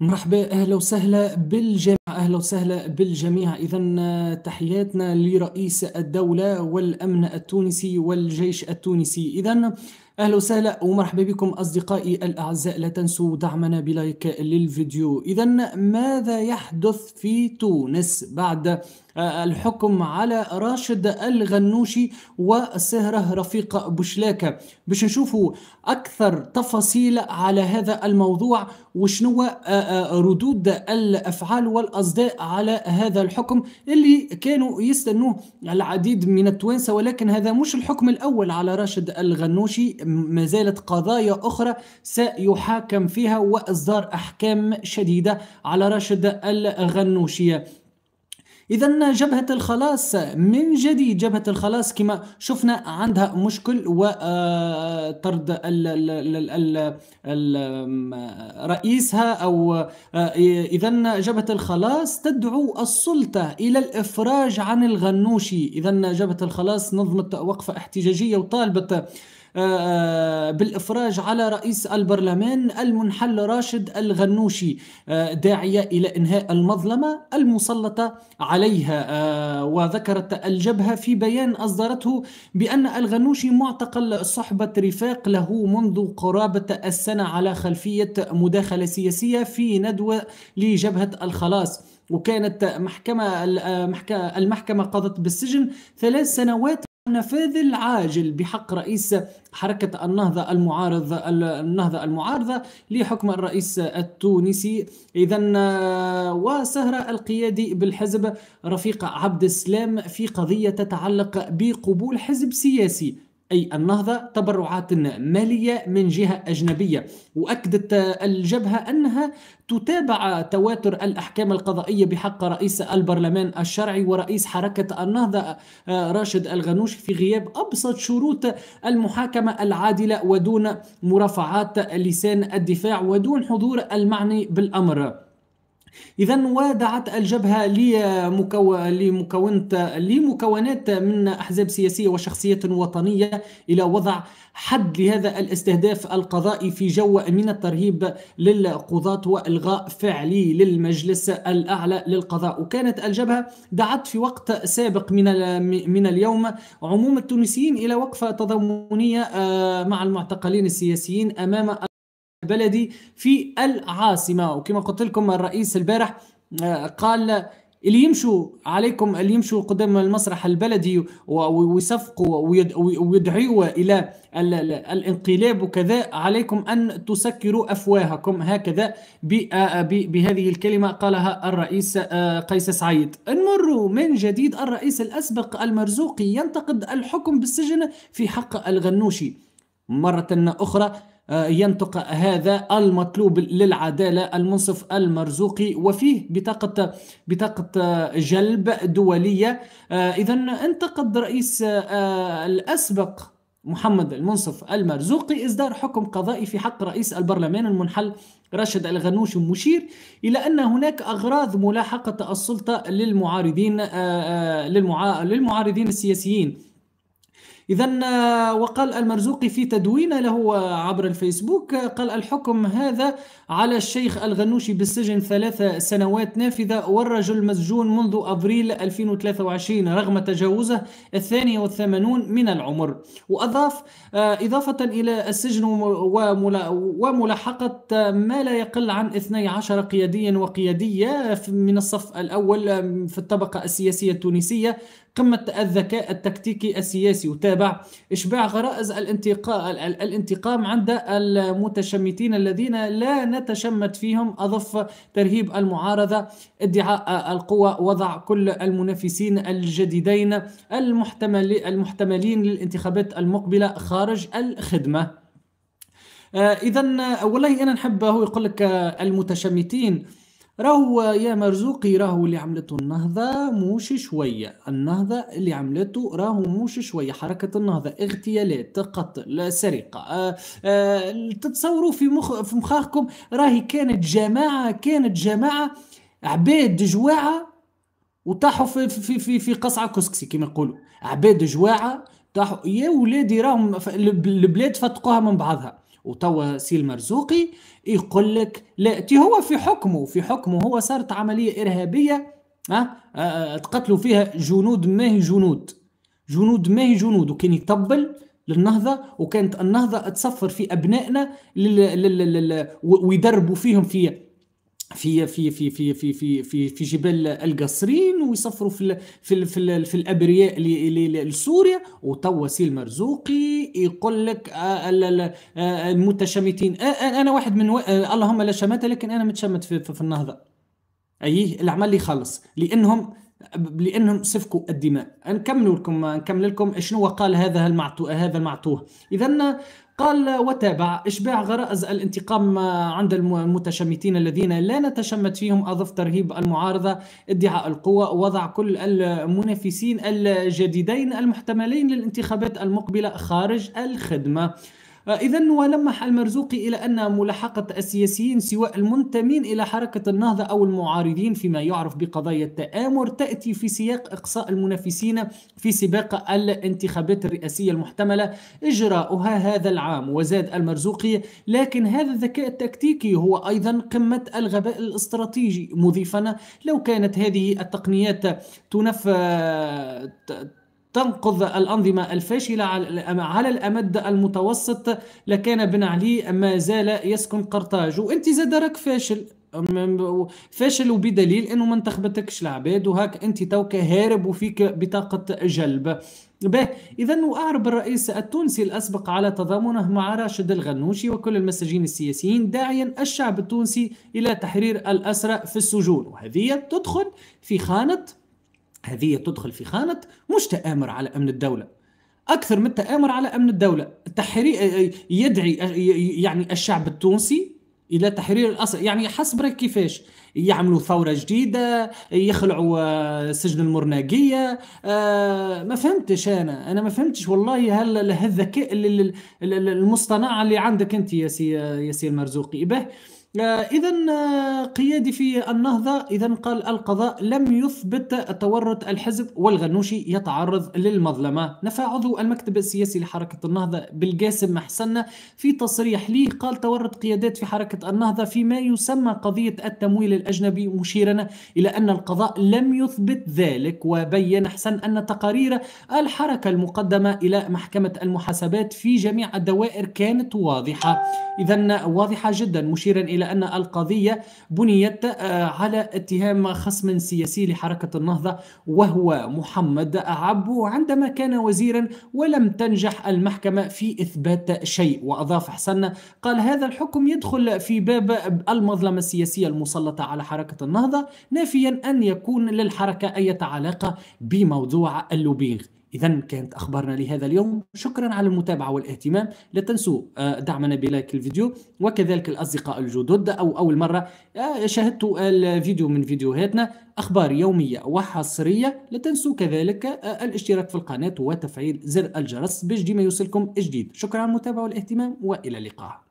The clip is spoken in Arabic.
مرحبا اهلا وسهلا بالجميع اهلا وسهلا بالجميع اذا تحياتنا لرئيس الدوله والامن التونسي والجيش التونسي اذا اهلا وسهلا ومرحبا بكم اصدقائي الاعزاء لا تنسوا دعمنا بلايك للفيديو اذا ماذا يحدث في تونس بعد آه، الحكم على راشد الغنوشي والسهرة رفيقة بوشلاكة باش نشوفوا أكثر تفاصيل على هذا الموضوع وشنو آه، آه، ردود الأفعال والأصداء على هذا الحكم اللي كانوا يستنوه العديد من التوانسة ولكن هذا مش الحكم الأول على راشد الغنوشي ما زالت قضايا أخرى سيحاكم فيها وإصدار أحكام شديدة على راشد الغنوشية اذا جبهه الخلاص من جديد جبهه الخلاص كما شفنا عندها مشكل وطرد آه، رئيسها او آه، اذا جبهه الخلاص تدعو السلطه الى الافراج عن الغنوشي اذا جبهه الخلاص نظمت وقفه احتجاجيه وطالبت آه، آه، بالإفراج على رئيس البرلمان المنحل راشد الغنوشي آه، داعية إلى إنهاء المظلمة المسلطة عليها وذكرت الجبهة في بيان أصدرته بأن الغنوشي معتقل صحبة رفاق له منذ قرابة السنة على خلفية مداخلة سياسية في ندوة لجبهة الخلاص وكانت محكمة المحكمة قضت بالسجن ثلاث سنوات النفاذ العاجل بحق رئيس حركة النهضة المعارض النهضة المعارضة لحكم الرئيس التونسي إذا وسهرة القيادي بالحزب رفيق عبد السلام في قضية تتعلق بقبول حزب سياسي أي النهضة تبرعات مالية من جهة أجنبية وأكدت الجبهة أنها تتابع تواتر الأحكام القضائية بحق رئيس البرلمان الشرعي ورئيس حركة النهضة آه، راشد الغنوشي في غياب أبسط شروط المحاكمة العادلة ودون مرافعات لسان الدفاع ودون حضور المعني بالأمر إذا ودعت الجبهة لمكو... لمكونة لمكونات من أحزاب سياسية وشخصيات وطنية إلى وضع حد لهذا الاستهداف القضائي في جو من الترهيب للقضاة وإلغاء فعلي للمجلس الأعلى للقضاء وكانت الجبهة دعت في وقت سابق من من اليوم عموم التونسيين إلى وقفة تضامنية آه، مع المعتقلين السياسيين أمام بلدي في العاصمة وكما قلت لكم الرئيس البارح آه، قال اللي يمشوا عليكم اللي يمشوا قدام المسرح البلدي ويصفقوا ويدعوا الى الانقلاب وكذا عليكم ان تسكروا افواهكم هكذا آه، آه، بهذه الكلمه قالها الرئيس قيس سعيد. نمر من جديد الرئيس الاسبق المرزوقي ينتقد الحكم بالسجن في حق الغنوشي. مره اخرى آه، ينطق هذا المطلوب للعدالة المنصف المرزوقي وفيه بطاقة بطاقة جلب دولية آه، إذا انتقد رئيس آه، الأسبق محمد المنصف المرزوقي إصدار حكم قضائي في حق رئيس البرلمان المنحل راشد الغنوش مشير إلى أن هناك أغراض ملاحقة السلطة للمعارضين للمعارضين السياسيين إذا آه، وقال المرزوقي في تدوين له آه، عبر الفيسبوك آه، قال الحكم هذا على الشيخ الغنوشي بالسجن ثلاث سنوات نافذة والرجل مسجون منذ أبريل 2023 رغم تجاوزه الثانية والثمانون من العمر وأضاف إضافة إلى السجن وملاحقة ما لا يقل عن 12 قياديا وقيادية من الصف الأول في الطبقة السياسية التونسية قمة الذكاء التكتيكي السياسي وتابع تبع إشباع غرائز الانتقام, الانتقام عند المتشمتين الذين لا نتشمت فيهم أضف ترهيب المعارضة ادعاء القوى وضع كل المنافسين الجديدين المحتمل المحتملين للانتخابات المقبلة خارج الخدمة آه، إذا والله أنا نحب هو يقول لك آه، المتشمتين راهو يا مرزوقي راهو اللي عملته النهضة موش شوية النهضة اللي عملته راهو موش شوية حركة النهضة اغتيالات قتل سرقة أه أه تتصوروا في مخ في مخاخكم راهي كانت جماعة كانت جماعة عباد جواعة وطاحوا في في في في قصعة كسكسي كما يقولوا عباد جواعة طاحوا يا ولادي راهم البلاد فتقوها من بعضها وتوا سيل مرزوقي يقول لك لا تي هو في حكمه في حكمه هو صارت عمليه ارهابيه ها آه، آه، آه، تقتلوا فيها جنود ماهي جنود جنود ماهي جنود وكان يطبل للنهضه وكانت النهضه تصفر في ابنائنا ويدربوا فيهم في في في في في في في في, في جبال القصرين ويسافروا في في في, في الابرياء لسوريا وتوا سيل مرزوقي يقول لك آه، آه، المتشمتين آه، انا واحد من و... اللهم لا شماته لكن انا متشمت في, في, في النهضه اي العمل اللي خلص لانهم لانهم سفكوا الدماء نكمل لكم نكمل لكم شنو قال هذا المعتوه هذا المعتوه اذا قال وتابع إشباع غرائز الانتقام عند المتشمتين الذين لا نتشمت فيهم أضف ترهيب المعارضة ادعاء القوة وضع كل المنافسين الجديدين المحتملين للانتخابات المقبلة خارج الخدمة إذا ولمح المرزوقي إلى أن ملاحقة السياسيين سواء المنتمين إلى حركة النهضة أو المعارضين فيما يعرف بقضايا التآمر تأتي في سياق إقصاء المنافسين في سباق الانتخابات الرئاسية المحتملة إجراؤها هذا العام وزاد المرزوقي لكن هذا الذكاء التكتيكي هو أيضا قمة الغباء الاستراتيجي مضيفا لو كانت هذه التقنيات تنف تنقذ الأنظمة الفاشلة على الأمد المتوسط لكان بن علي ما زال يسكن قرطاج وأنت زاد راك فاشل فاشل وبدليل انه ما انتخبتكش العباد وهاك انت توك هارب وفيك بطاقه جلب به اذا اعرب الرئيس التونسي الاسبق على تضامنه مع راشد الغنوشي وكل المساجين السياسيين داعيا الشعب التونسي الى تحرير الاسرى في السجون وهذه تدخل في خانه هذه تدخل في خانة مش تآمر على أمن الدولة أكثر من التآمر على أمن الدولة تحرير يدعي يعني الشعب التونسي الى تحرير الاصل يعني حسب رأيك كيفاش يعملوا ثوره جديده يخلعوا آه، سجن المرناقيه آه ما فهمتش انا انا ما فهمتش والله هل هالذكاء المصطنع اللي عندك انت يا سي يا سي المرزوقي به آه، إذا آه، قيادي في النهضة إذا قال القضاء لم يثبت تورط الحزب والغنوشي يتعرض للمظلمة نفى عضو المكتب السياسي لحركة النهضة بالقاسم حسنة في تصريح ليه قال تورط قيادات في حركة النهضة فيما يسمى قضية التمويل الأجنبي مشيرا إلى أن القضاء لم يثبت ذلك وبين حسن أن تقارير الحركة المقدمة إلى محكمة المحاسبات في جميع الدوائر كانت واضحة إذا واضحة جدا مشيرا إلى أن القضية بنيت آه، على اتهام خصم سياسي لحركة النهضة وهو محمد عبو عندما كان وزيرا ولم تنجح المحكمة في إثبات شيء وأضاف حسن قال هذا الحكم يدخل في باب المظلمة السياسية المسلطة على حركة النهضة نافيا أن يكون للحركة أي علاقة بموضوع اللوبينغ إذا كانت أخبارنا لهذا اليوم شكرا على المتابعة والاهتمام لا تنسوا آه، دعمنا بلايك الفيديو وكذلك الأصدقاء الجدد أو أول مرة آه، شاهدتوا الفيديو من فيديوهاتنا أخبار يومية وحصرية لا تنسوا كذلك آه، الاشتراك في القناة وتفعيل زر الجرس باش ديما يوصلكم جديد شكرا على المتابعة والاهتمام وإلى اللقاء